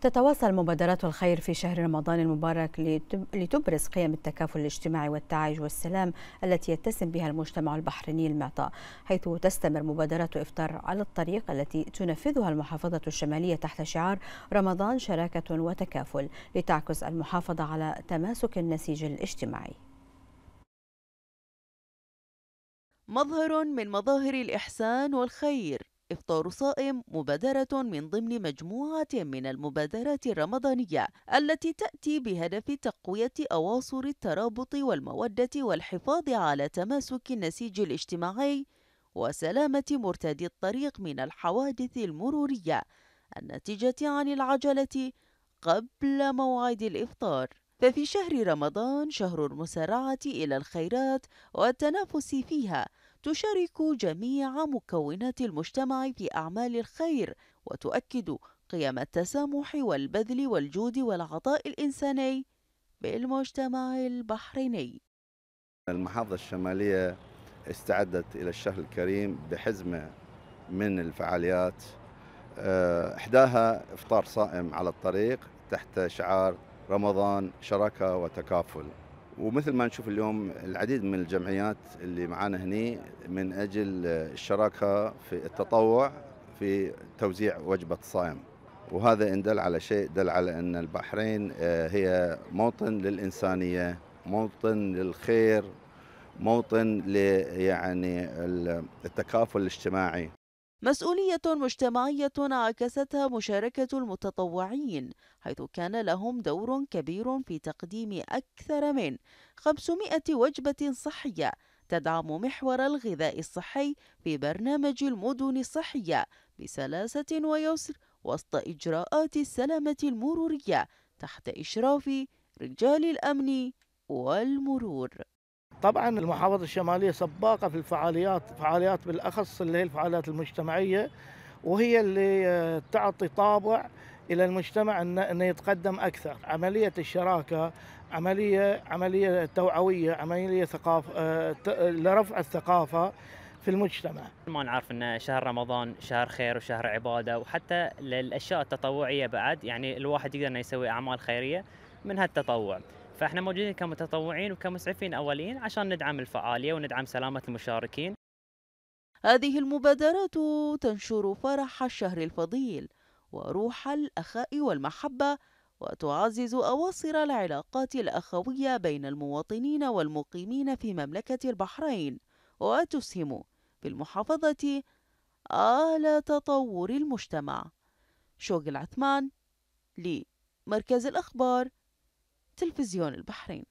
تتواصل مبادرات الخير في شهر رمضان المبارك لتبرز قيم التكافل الاجتماعي والتعايش والسلام التي يتسم بها المجتمع البحريني المعطاء حيث تستمر مبادرات إفطار على الطريق التي تنفذها المحافظة الشمالية تحت شعار رمضان شراكة وتكافل لتعكس المحافظة على تماسك النسيج الاجتماعي مظهر من مظاهر الإحسان والخير إفطار صائم مبادرة من ضمن مجموعة من المبادرات الرمضانية التي تأتي بهدف تقوية أواصر الترابط والمودة والحفاظ على تماسك النسيج الاجتماعي وسلامة مرتدي الطريق من الحوادث المرورية الناتجة عن العجلة قبل موعد الإفطار. ففي شهر رمضان شهر المسارعة إلى الخيرات والتنافس فيها تشارك جميع مكونات المجتمع في أعمال الخير وتؤكد قيم التسامح والبذل والجود والعطاء الإنساني بالمجتمع البحريني المحافظة الشمالية استعدت إلى الشهر الكريم بحزمة من الفعاليات آه، إحداها إفطار صائم على الطريق تحت شعار رمضان شراكة وتكافل ومثل ما نشوف اليوم العديد من الجمعيات اللي معانا هني من اجل الشراكه في التطوع في توزيع وجبه صائم وهذا ان دل على شيء دل على ان البحرين آه، هي موطن للانسانيه موطن للخير موطن يعني التكافل الاجتماعي مسؤولية مجتمعية عكستها مشاركة المتطوعين حيث كان لهم دور كبير في تقديم أكثر من 500 وجبة صحية تدعم محور الغذاء الصحي في برنامج المدن الصحية بسلاسة ويسر وسط إجراءات السلامة المرورية تحت إشراف رجال الأمن والمرور طبعا المحافظة الشمالية سباقة في الفعاليات فعاليات بالأخص اللي هي الفعاليات المجتمعية وهي اللي آه، تعطي طابع إلى المجتمع أنه يتقدم أكثر عملية الشراكة عملية عملية توعوية عملية ثقافة آه، لرفع الثقافة في المجتمع ما نعرف ان شهر رمضان شهر خير وشهر عباده وحتى للاشياء التطوعيه بعد يعني الواحد يقدر انه يسوي اعمال خيريه من هالتطوع فاحنا موجودين كمتطوعين وكمسعفين اوليين عشان ندعم الفعاليه وندعم سلامه المشاركين. هذه المبادرات تنشر فرح الشهر الفضيل وروح الاخاء والمحبه وتعزز اواصر العلاقات الاخويه بين المواطنين والمقيمين في مملكه البحرين وتسهم في المحافظه على تطور المجتمع. شوق العثمان لمركز الاخبار تلفزيون البحرين